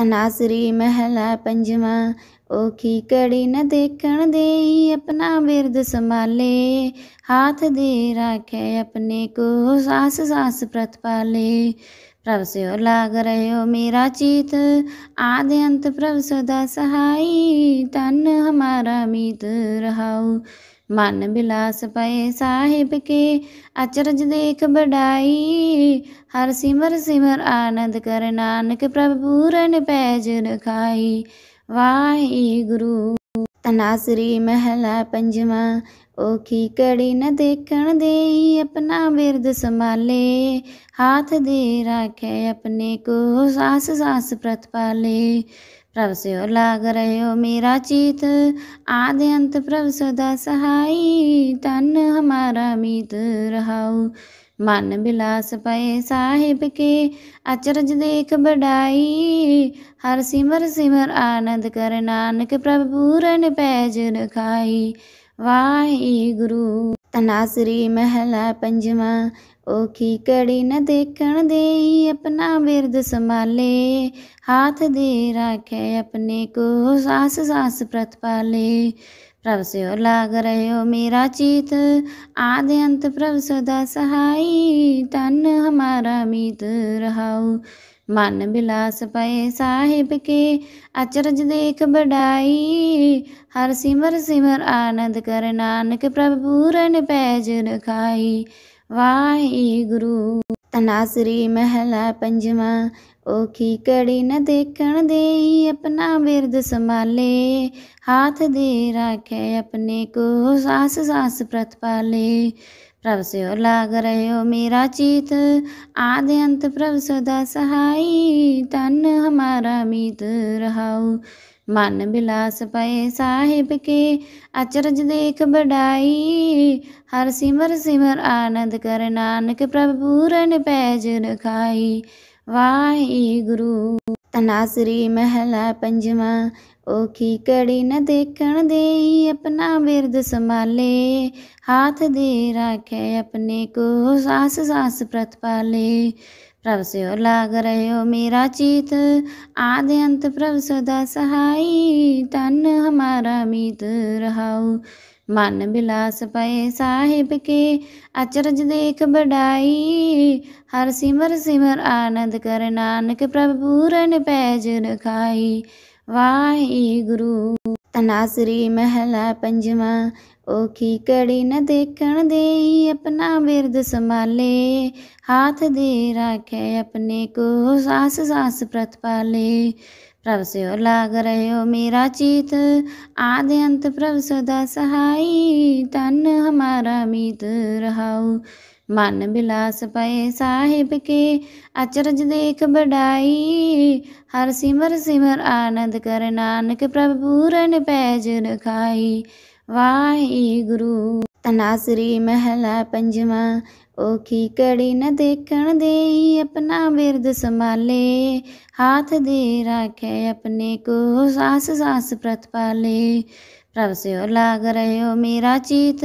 ਅਨਾਸਰੀ ਮਹਿਲਾ ਪੰਜਵਾ ਔਖੀ ਕੜੀ ਨ ਦੇਖਣ ਦੇਈ ਆਪਣਾ ਬਿਰਦ ਸੰਭਾਲੇ ਹੱਥ ਦੇ ਰੱਖੇ ਆਪਣੇ ਕੋ ਸਾਸ ਸਾਸ ਪ੍ਰਤਪਾਲੇ ਪ੍ਰਭ ਸਿਓ ਲਾਗ ਰਹਿਓ ਮੇਰਾ ਚੀਤ ਆਦੇ ਅੰਤ ਪ੍ਰਭ ਸਦਾ ਸਹਾਈ ਤਨ ਹਮਾਰਾ ਮੀਤ ਰਹਾਉ ਮਨ ਬਿਲਾਸ ਪਏ ਸਾਹਿਬ ਕੇ ਅਚਰਜ ਦੇਖ ਬੜਾਈ ਹਰ ਸਿਮਰ ਸਿਮਰ ਆਨੰਦ ਕਰ ਨਾਨਕ ਪ੍ਰਭ ਪੂਰਨ ਪੈਜ ਰਖਾਈ ਵਾਹਿਗੁਰੂ ਤਨਾ ਸ੍ਰੀ ਮਹਲਾ ਪੰਜਵਾ ਓਖੀ ਕੜੀ ਨ ਦੇਖਣ ਦੇਈ ਆਪਣਾ ਬਿਰਦ ਸੰਭਾਲੇ ਹਾਥ ਦੇ ਰੱਖੇ ਆਪਣੇ ਕੋ ਸਾਸ ਸਾਸ ਪ੍ਰਤਪਾਲੇ ਪ੍ਰਭ से हो लाग ਮੇਰਾ ਚੀਤ ਆਦੇ ਅੰਤ ਪ੍ਰਭ ਸਦਾ ਸਹਾਈ ਤਨ ਹਮਾਰਾ हमारा ਰਹਾਉ ਮਨ ਬਿਲਾਸ ਪਏ ਸਾਹਿਬ ਕੇ ਅਚਰਜ ਦੇਖ ਬਡਾਈ ਹਰ ਸਿਮਰ ਸਿਮਰ ਆਨੰਦ ਕਰ ਨਾਨਕ ਪ੍ਰਭ ਪੂਰਨ ਪੈਜ ਰਖਾਈ ਗੁਰੂ ਤਨਾਸਰੀ ਮਹਿਲਾ ਪੰਜਵਾ ਓਖੀ ਕੜੀ ਨ ਦੇਖਣ ਦੇਈ ਆਪਣਾ ਬਿਰਦ ਸੰਭਾਲੇ ਹੱਥ ਦੇ ਰੱਖੇ ਆਪਣੇ ਕੋ ਸਾਸ ਸਾਸ ਪ੍ਰਤਪਾਲੇ प्रभु से हो लाग रहे हो मेरा चित आदि अंत प्रभु सदा सहाई तन हमारा मीत रहाऊ ਮਨ ਬਿਲਾਸ ਪਏ ਸਾਹਿਬ ਕੇ ਅਚਰਜ ਦੇਖ ਬੜਾਈ ਹਰ ਸਿਮਰ ਸਿਮਰ ਆਨੰਦ ਕਰ ਨਾਨਕ ਪ੍ਰਭ ਪੂਰਨ ਪੈਜ ਰਖਾਈ ਵਾਹਿਗੁਰੂ ਤਨਾਸਰੀ ਮਹਿਲਾ ਪੰਜਵਾ ਉਹ ਕੀ ਕੜੀ ਨ ਦੇਖਣ ਦੇ ਆਪਣਾ ਬਿਰਦ ਸੰਭਾਲੇ ਹਾਥ ਦੇ ਰੱਖੇ ਆਪਣੇ ਕੋ ਸਾਸ ਸਾਸ ਪ੍ਰਤਪਾਲੇ ਪ੍ਰਭ ਹੋ ਲਾਗ ਰਹੋ ਮੇਰਾ ਚੀਤ ਆਦਿ ਅੰਤ ਪ੍ਰਭ ਸਦਾ ਸਹਾਈ ਤਨ ਹਮਾਰਾ ਮੀਤ ਰਹਾਉ ਮਨ ਬਿਲਾਸ ਪਏ ਸਾਹਿਬ ਕੇ ਅਚਰਜ ਦੇਖ ਬੜਾਈ ਹਰ ਸਿਮਰ ਸਿਮਰ ਆਨੰਦ ਕਰ ਨਾਨਕ ਪ੍ਰਭ ਪੂਰਨ ਪੈਜ ਰਖਾਈ ਵਾਹਿਗੁਰੂ ਤਨਾਸਰੀ ਮਹਿਲਾ ਪੰਜਵਾ ਓਖੀ ਕੜੀ ਨ ਦੇਖਣ ਦੇਈ ਆਪਣਾ ਬਿਰਦ ਸੰਭਾਲੇ ਹਾਥ ਦੇ ਰੱਖੇ ਆਪਣੇ ਕੋ ਸਾਸ ਸਾਸ ਪ੍ਰਤਪਾਲੇ प्रभु से हो लाग रहे हो मेरा चित आदि अंत प्रभु सदा सहाई तन हमारा मीत रहाऊ ਮਨ ਬਿਲਾਸ ਪਏ ਸਾਹਿਬ ਕੇ ਅਚਰਜ ਦੇਖ ਬੜਾਈ ਹਰ ਸਿਮਰ ਸਿਮਰ ਆਨੰਦ ਕਰ ਨਾਨਕ ਪ੍ਰਭ ਪੂਰਨ ਪੈਜ ਰਖਾਈ ਵਾਹਿਗੁਰੂ ਤਨ ਮਹਿਲਾ ਪੰਜਵਾ ਔਖੀ ਕੜੀ ਨ ਦੇਖਣ ਦੇਈ ਆਪਣਾ ਬਿਰਦ ਸੰਭਾਲੇ ਹੱਥ ਦੇ ਰੱਖੇ ਆਪਣੇ ਕੋ ਸਾਸ ਸਾਸ ਪ੍ਰਤਪਾਲੇ ਪ੍ਰਭ ਸਿਓ ਲਾਗ ਰਹਿਓ ਮੇਰਾ ਚੀਤ ਆਦੇ ਅੰਤ ਪ੍ਰਭ ਸਦਾ ਸਹਾਈ ਤਨ ਹਮਾਰਾ ਮੀਤ ਰਹਾਉ ਮਨ ਬਿਲਾਸ ਪਏ ਸਾਹਿਬ ਕੇ ਅਚਰਜ ਦੇਖ ਬੜਾਈ ਹਰ ਸਿਮਰ ਸਿਮਰ ਆਨੰਦ ਕਰ ਨਾਨਕ ਪ੍ਰਭ ਪੂਰਨ ਪੈਜ ਰਖਾਈ ਵਾਹਿਗੁਰੂ ਤਨਾਸਰੀ ਮਹਿਲਾ ਪੰਜਵਾ ਓਖੀ ਕੜੀ ਨ ਦੇਖਣ ਦੇ ਆਪਣਾ ਬਿਰਦ ਸੰਭਾਲੇ ਹਾਥ ਦੇ ਰੱਖੇ ਆਪਣੇ ਕੋ ਸਾਸ ਸਾਸ ਪ੍ਰਤਪਾਲੇ प्रभु सेव लाग रहो मेरा चित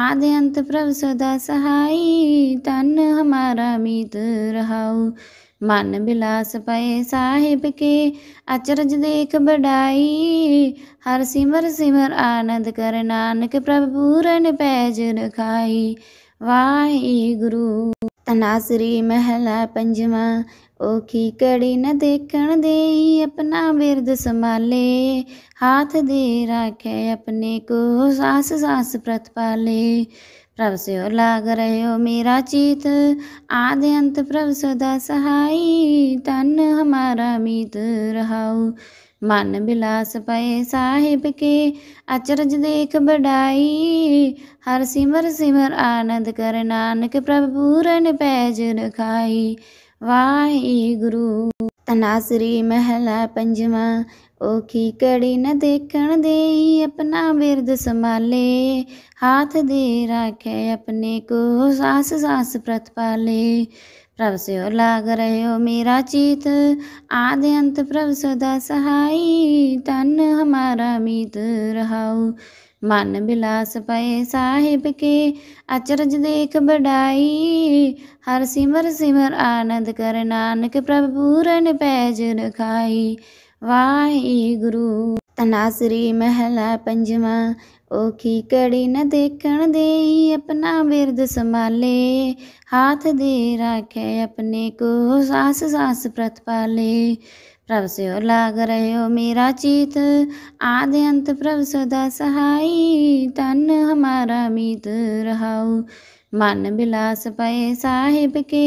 आदि अंत प्रभु सदा सहाई तन हमारा मीत रहाऊ ਮਨ ਬਿਲਾਸ ਪਏ ਸਾਹਿਬ ਕੇ ਅਚਰਜ ਦੇਖ ਬੜਾਈ ਹਰ ਸਿਮਰ ਸਿਮਰ ਆਨੰਦ ਕਰ ਨਾਨਕ ਪ੍ਰਭ ਪੂਰਨ ਪੈਜ ਰਖਾਈ ਵਾਹਿਗੁਰੂ ਤਨਾਸਰੀ ਮਹਿਲਾ ਪੰਜਵਾ ਓਖੀ ਕੜੀ ਨ ਦੇਖਣ ਦੇਈ ਆਪਣਾ ਬਿਰਦ ਸੰਭਾਲੇ ਹੱਥ ਦੇ ਰੱਖੇ ਆਪਣੇ ਕੋ ਸਾਸ ਸਾਸ ਪ੍ਰਤਪਾਲੇ ਪ੍ਰਭ ਸਿਓ ਲਾਗ ਰਹਿਓ ਮੇਰਾ ਚੀਤ ਆਦ ਅੰਤ ਪ੍ਰਭ ਸਦਾ ਸਹਾਈ ਤਨ ਹਮਾਰਾ ਮੀਤ ਰਹਾਉ ਮਨ ਬਿਲਾਸ ਪਏ ਸਾਹਿਬ ਕੇ ਅਚਰਜ ਦੇਖ ਬੜਾਈ ਹਰ ਸਿਮਰ ਸਿਮਰ ਆਨੰਦ ਕਰ ਨਾਨਕ ਪ੍ਰਭ ਪੂਰਨ ਪੈਜ ਰਖਾਈ ਵਾਹਿਗੁਰੂ ਤਨਾਸਰੀ ਮਹਿਲਾ ਪੰਜਵਾ ਓਖੀ ਕੜੀ ਨ ਦੇਖਣ ਦੇਈ ਆਪਣਾ ਬਿਰਦ ਸੰਭਾਲੇ ਹਾਥ ਦੇ ਰੱਖੇ ਆਪਣੇ ਕੋ ਸਾਸ ਸਾਸ ਪ੍ਰਤਪਾਲੇ ਪ੍ਰਭ सेव लाग ਰਿਓ ਮੇਰਾ ਚੀਤ आदि ਅੰਤ ਪ੍ਰਭ ਸਦਾ ਸਹਾਈ ਤਨ ਹਮਾਰਾ मीत ਰਹਾਉ ਮਨ ਬਿਲਾਸ ਪਏ ਸਾਹਿਬ ਕੇ ਅਚਰਜ ਦੇਖ ਬੜਾਈ ਹਰ ਸਿਮਰ ਸਿਮਰ ਆਨੰਦ ਕਰ ਨਾਨਕ ਪ੍ਰਭ ਪੂਰਨ ਪੈਜ ਰਖਾਈ ਗੁਰੂ ਤਨਾਸਰੀ ਮਹਿਲਾ ਪੰਜਵਾ ਔਖੀ ਕੜੀ ਨ ਦੇਖਣ ਦੇਈ ਆਪਣਾ ਬਿਰਦ ਸੰਭਾਲੇ ਹੱਥ ਦੇ ਰੱਖੇ ਆਪਣੇ ਕੋ ਸਾਸ ਸਾਸ ਪ੍ਰਤਪਾਲੇ ਪ੍ਰਭ ਸਿਓ ਲਾਗ ਰਹਿਓ ਮੇਰਾ ਚੀਤ ਆਦੇ ਅੰਤ ਪ੍ਰਭ ਸਦਾ ਸਹਾਈ ਤਨ ਹਮਾਰਾ ਮੀਤ ਰਹਾਉ ਮਨ ਬਿਲਾਸ ਪਏ ਸਾਹਿਬ ਕੇ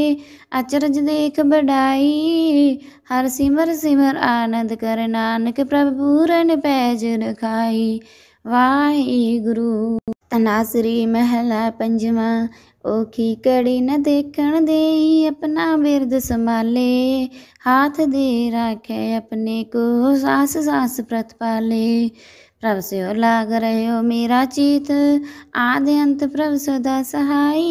ਅਚਰਜ ਦੇਖ ਬੜਾਈ ਹਰ ਸਿਮਰ ਸਿਮਰ ਆਨੰਦ ਕਰ ਨਾਨਕ ਪ੍ਰਭ ਪੂਰਨ ਪੈਜ ਰਖਾਈ ਵਾਹਿਗੁਰੂ ਤਨਾਸਰੀ ਸ੍ਰੀ ਮਹਿਲਾ ਓ ਓਖੀ ਕੜੀ ਨ ਦੇਖਣ ਦੇਈ ਆਪਣਾ ਬਿਰਦ ਸੰਭਾਲੇ ਹਾਥ ਦੇ ਰੱਖੇ ਆਪਣੇ ਕੋ ਸਾਸ ਸਾਸ ਪ੍ਰਤਪਾਲੇ प्रभु सेव लाग रहो मेरा चित आदि अंत प्रभु सदा सहाई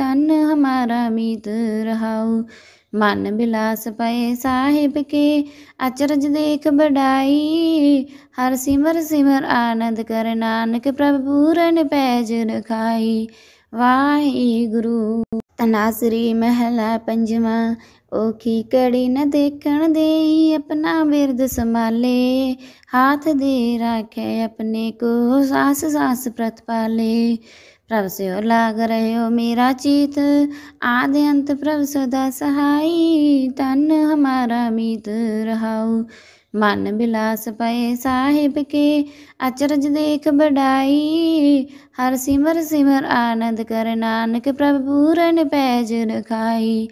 तन हमारा मीत रहाऊ ਮਨ ਬਿਲਾਸ ਪਏ ਸਾਹਿਬ ਕੇ ਅਚਰਜ ਦੇਖ ਬੜਾਈ ਹਰ ਸਿਮਰ ਸਿਮਰ ਆਨੰਦ ਕਰ ਨਾਨਕ ਪ੍ਰਭ ਪੂਰਨ ਪੈਜ ਰਖਾਈ ਗੁਰੂ ਤਨਾਸਰੀ ਮਹਿਲਾ ਪੰਜਵਾ ਕੀ ਕੜੀ ਨ ਦੇਖਣ ਦੇਈ ਆਪਣਾ ਬਿਰਦ ਸੰਭਾਲੇ ਹੱਥ ਦੇ ਰੱਖੇ ਆਪਣੇ ਕੋ ਸਾਸ ਸਾਸ ਪ੍ਰਤਪਾਲੇ ਪ੍ਰਭ ਸਿਓ ਲਾਗ ਰਹਿਓ ਮੇਰਾ ਚੀਤ ਆਦੇ ਅੰਤ ਪ੍ਰਭ ਸਦਾ ਸਹਾਈ ਤਨ ਹਮਾਰਾ ਮੀਤ ਰਹਾਉ ਮਨ ਬਿਲਾਸ ਪਏ ਸਾਹਿਬ ਕੇ ਅਚਰਜ ਦੇਖ ਬੜਾਈ ਹਰ ਸਿਮਰ ਸਿਮਰ ਆਨੰਦ ਕਰ ਨਾਨਕ ਪ੍ਰਭ ਪੂਰਨ ਪੈਜ ਰਖਾਈ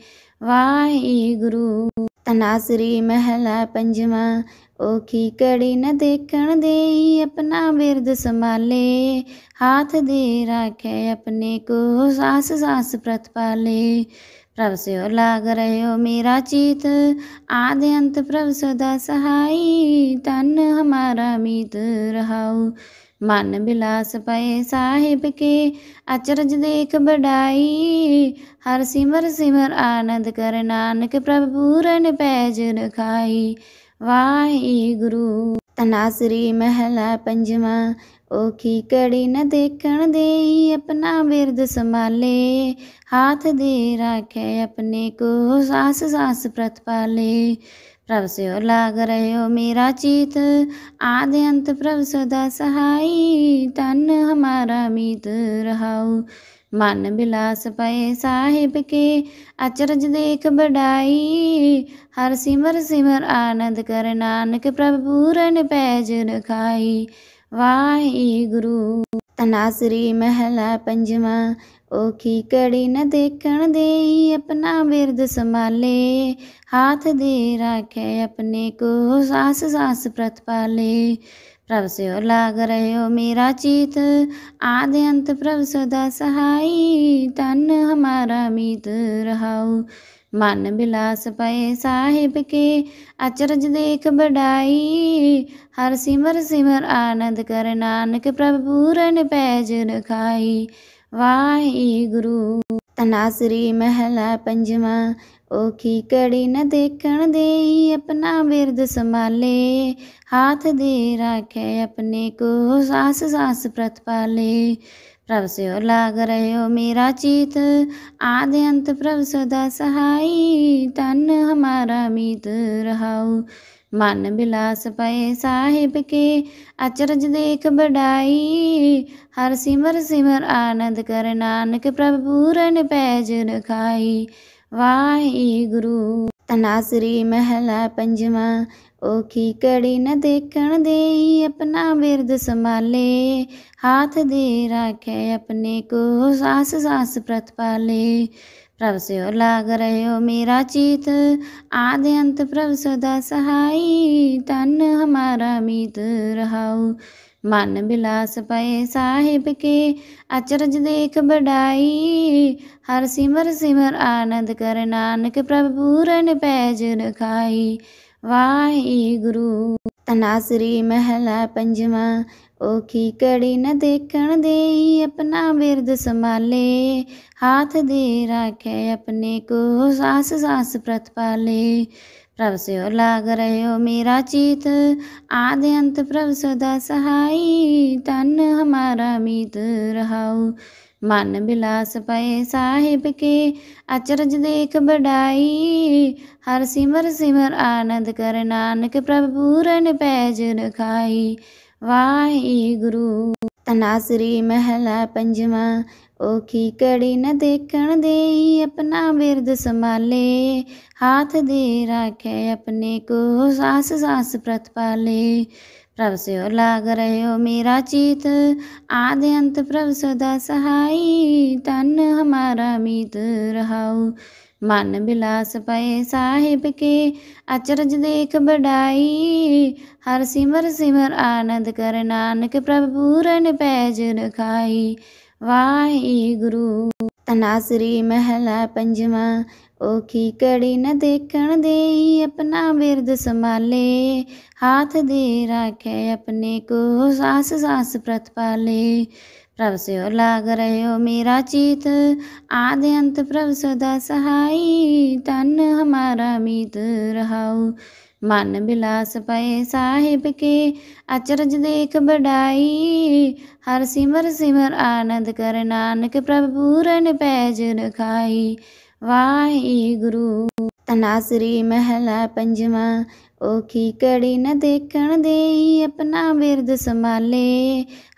ਵਾਹਿਗੁਰੂ ਤਨਾਸਰੀ ਮਹਿਲਾ ਪੰਜਵਾ ਓਖੀ ਕੜੀ ਨ ਦੇਖਣ ਦੇਈ ਆਪਣਾ ਬਿਰਦ ਸੰਭਾਲੇ ਹੱਥ ਦੇ ਰੱਖੇ ਆਪਣੇ ਕੋ ਸਾਸ ਸਾਸ ਪ੍ਰਤਪਾਲੇ ਪ੍ਰਭ ਸਿਓ ਲਾਗ ਰਹਿਓ ਮੇਰਾ ਚੀਤ ਆਦ ਅੰਤ ਪ੍ਰਭ ਸਦਾ ਸਹਾਈ ਤਨ ਹਮਾਰਾ ਮੀਤ ਰਹਾਉ ਮਨ ਬਿਲਾਸ ਪਏ ਸਾਹਿਬ ਕੇ ਅਚਰਜ ਦੇਖ ਬੜਾਈ ਹਰ ਸਿਮਰ ਸਿਮਰ ਆਨੰਦ ਕਰ ਨਾਨਕ ਪ੍ਰਭ ਪੂਰਨ ਪੈਜ ਰਖਾਈ ਵਾਹਿਗੁਰੂ ਤਨਾਸਰੀ ਮਹਿਲਾ ਪੰਜਵਾਂ ਓਖੀ ਕੜੀ ਨ ਦੇਖਣ ਦੇਈ ਆਪਣਾ ਬਿਰਦ ਸੰਭਾਲੇ ਹਾਥ ਦੇ ਰੱਖੇ ਆਪਣੇ ਕੋ ਸਾਸ ਸਾਸ ਪ੍ਰਤਪਾਲੇ प्रभ सेव लाग रहो ਮੇਰਾ चित ਆਦੇ ਅੰਤ ਪ੍ਰਭ ਸਦਾ ਸਹਾਈ ਤਨ ਹਮਾਰਾ मीत ਰਹਾਉ ਮਨ ਬਿਲਾਸ ਪਏ ਸਾਹਿਬ ਕੇ ਅਚਰਜ ਦੇਖ ਬੜਾਈ ਹਰ ਸਿਮਰ ਸਿਮਰ ਆਨੰਦ ਕਰ ਨਾਨਕ ਪ੍ਰਭ ਪੂਰਨ ਪੈਜ ਰਖਾਈ ਗੁਰੂ ਅਨਾਸਰੀ ਮਹਿਲਾ ਪੰਜਵਾ ਓਖੀ ਕੜੀ ਨ ਦੇਖਣ ਦੇਈ ਆਪਣਾ ਬਿਰਦ ਸੰਭਾਲੇ ਹੱਥ ਦੇ ਰੱਖੇ ਆਪਣੇ ਕੋ ਸਾਸ ਸਾਸ ਪ੍ਰਤਪਾਲੇ ਪ੍ਰਭ ਸੋ ਲਾਗ ਰਹਿਓ ਮੇਰਾ ਚੀਤ ਆਦਿ ਅੰਤ ਪ੍ਰਭ ਸਦਾ ਸਹਾਈ ਤਨ ਹਮਾਰਾ ਮੀਤ ਰਹਾਉ ਮਨ ਬਿਲਾਸ ਪਏ ਸਾਹਿਬ ਕੇ ਅਚਰਜ ਦੇਖ ਬੜਾਈ ਹਰ ਸਿਮਰ ਸਿਮਰ ਆਨੰਦ ਕਰ ਨਾਨਕ ਪ੍ਰਭ ਪੂਰਨ ਪੈਜ ਰਖਾਈ ਵਾਹਿਗੁਰੂ ਤਨਾਸਰੀ ਮਹਿਲਾ ਪੰਜਵਾਂ ਓਖੀ ਕੜੀ ਨ ਦੇਖਣ ਦੇਈ ਆਪਣਾ ਬਿਰਦ ਸੰਭਾਲੇ ਹਾਥ ਦੇ ਰੱਖੇ ਆਪਣੇ ਕੋ ਸਾਸ ਸਾਸ ਪ੍ਰਤਪਾਲੇ प्रभ सेव लाग रहो मेरा चित आदि अंत प्रभ सदा सहाई तन हमारा मीत रहाऊ ਮਨ ਬਿਲਾਸ ਪਏ ਸਾਹਿਬ ਕੇ ਅਚਰਜ ਦੇਖ ਬੜਾਈ ਹਰ ਸਿਮਰ ਸਿਮਰ ਆਨੰਦ ਕਰ ਨਾਨਕ ਪ੍ਰਭ ਪੂਰਨ ਪੈਜ ਰਖਾਈ ਵਾਹਿਗੁਰੂ ਤਨਾਸਰੀ ਮਹਿਲਾ ਪੰਜਵਾ ਓਖੀ ਕੜੀ ਨ ਦੇਖਣ ਦੇਈ ਆਪਣਾ ਬਿਰਦ ਸੰਭਾਲੇ ਹੱਥ ਦੇ ਰੱਖੇ ਆਪਣੇ ਕੋ ਸਾਸ ਸਾਸ ਪ੍ਰਤਪਾਲੇ ਪ੍ਰਭ ਸੋ ਲਾਗ ਰਹਿਓ ਮੇਰਾ ਚੀਤ ਆਦੇ ਅੰਤ ਪ੍ਰਭ ਸਦਾ ਸਹਾਈ ਤਨ ਹਮਾਰਾ ਮੀਤ ਰਹਾਉ ਮਨ ਬਿਲਾਸ ਪਏ ਸਾਹਿਬ ਕੇ ਅਚਰਜ ਦੇਖ ਬੜਾਈ ਹਰ ਸਿਮਰ ਸਿਮਰ ਆਨੰਦ ਕਰ ਨਾਨਕ ਪ੍ਰਭ ਪੂਰਨ ਪੈਜ ਰਖਾਈ ਵਾਹਿਗੁਰੂ ਤਨਾਸਰੀ ਮਹਿਲਾ ਪੰਜਵਾਂ ਓਖੀ ਕੜੀ ਨ ਦੇਖਣ ਦੇਈ ਆਪਣਾ ਬਿਰਦ ਸੰਭਾਲੇ ਹਾਥ ਦੇ ਰੱਖੇ ਆਪਣੇ ਕੋ ਸਾਸ ਸਾਸ ਪ੍ਰਤਪਾਲੇ प्रभ सेव लाग रहो मेरा चित आदि अंत प्रभ सदा सहाई तन हमारा मीत रहाऊ ਮਨ ਬਿਲਾਸ ਪਏ ਸਾਹਿਬ ਕੇ ਅਚਰਜ ਦੇਖ ਬੜਾਈ ਹਰ ਸਿਮਰ ਸਿਮਰ ਆਨੰਦ ਕਰ ਨਾਨਕ ਪ੍ਰਭ ਪੂਰਨ ਪੈਜ ਰਖਾਈ ਗੁਰੂ ਅਨਾਸਰੀ ਮਹਿਲਾ ਪੰਜਵਾ ਔਖੀ ਕੜੀ ਨ ਦੇਖਣ ਦੇਈ ਆਪਣਾ ਬਿਰਦ ਸੰਭਾਲੇ ਹੱਥ ਦੇ ਰੱਖੇ ਆਪਣੇ ਕੋ ਸਾਸ ਸਾਸ ਪ੍ਰਤਪਾਲੇ ਪ੍ਰਭ ਸਿਓ ਲਾਗ ਰਹਿਓ ਮੇਰਾ ਚੀਤ ਆਦੇ ਅੰਤ ਪ੍ਰਭ ਸਦਾ ਸਹਾਈ ਤਨ ਹਮਾਰਾ ਮੀਤ ਰਹਾਉ ਮਨ ਬਿਲਾਸ ਪਏ ਸਾਹਿਬ ਕੇ ਅਚਰਜ ਦੇਖ ਬੜਾਈ ਹਰ ਸਿਮਰ ਸਿਮਰ ਆਨੰਦ ਕਰ ਨਾਨਕ ਪ੍ਰਭ ਪੂਰਨ ਪੈਜ ਰਖਾਈ ਵਾਹਿਗੁਰੂ ਤਨਾਸਰੀ ਮਹਿਲਾ ਓ ਓਖੀ ਕੜੀ ਨ ਦੇਖਣ ਦੇਈ ਆਪਣਾ ਬਿਰਦ ਸੰਭਾਲੇ ਹਾਥ ਦੇ ਰੱਖੇ ਆਪਣੇ ਕੋ ਸਾਸ ਸਾਸ ਪ੍ਰਤਪਾਲੇ प्रभ सेव लाग रहो मेरा चित आदि अंत प्रभ सदा सहाई तन हमारा मीत रहाऊ ਮਨ ਬਿਲਾਸ ਪਏ ਸਾਹਿਬ ਕੇ ਅਚਰਜ ਦੇਖ ਬੜਾਈ ਹਰ ਸਿਮਰ ਸਿਮਰ ਆਨੰਦ ਕਰ ਨਾਨਕ ਪ੍ਰਭ ਪੂਰਨ ਪੈਜ ਰਖਾਈ ਗੁਰੂ ਤਨਾਸਰੀ ਮਹਿਲਾ ਪੰਜਵਾ ਕੀ ਕੜੀ ਨ ਦੇਖਣ ਦੇਈ ਆਪਣਾ ਬਿਰਦ ਸੰਭਾਲੇ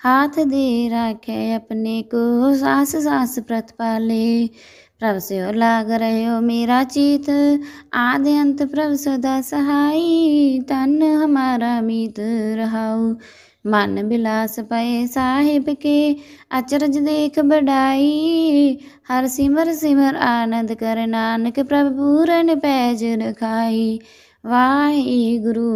ਹੱਥ ਦੇ ਰੱਖੇ ਆਪਣੇ ਕੋ ਸਾਸ ਸਾਸ ਪ੍ਰਤਪਾਲੇ ਪ੍ਰਭ ਸਿਓ ਲਾਗ ਰਹਿਓ ਮੇਰਾ ਚੀਤ ਆਦ ਅੰਤ ਪ੍ਰਭ ਸਦਾ ਸਹਾਈ ਤਨ ਹਮਾਰਾ ਮੀਤ ਰਹਾਉ ਮਨ ਬਿਲਾਸ ਪਏ ਸਾਹਿਬ ਕੇ ਅਚਰਜ ਦੇਖ ਬੜਾਈ ਹਰ ਸਿਮਰ ਸਿਮਰ ਆਨੰਦ ਕਰ ਨਾਨਕ ਪ੍ਰਭ ਪੂਰਨ ਪੈਜ ਰਖਾਈ ਵਾਹਿਗੁਰੂ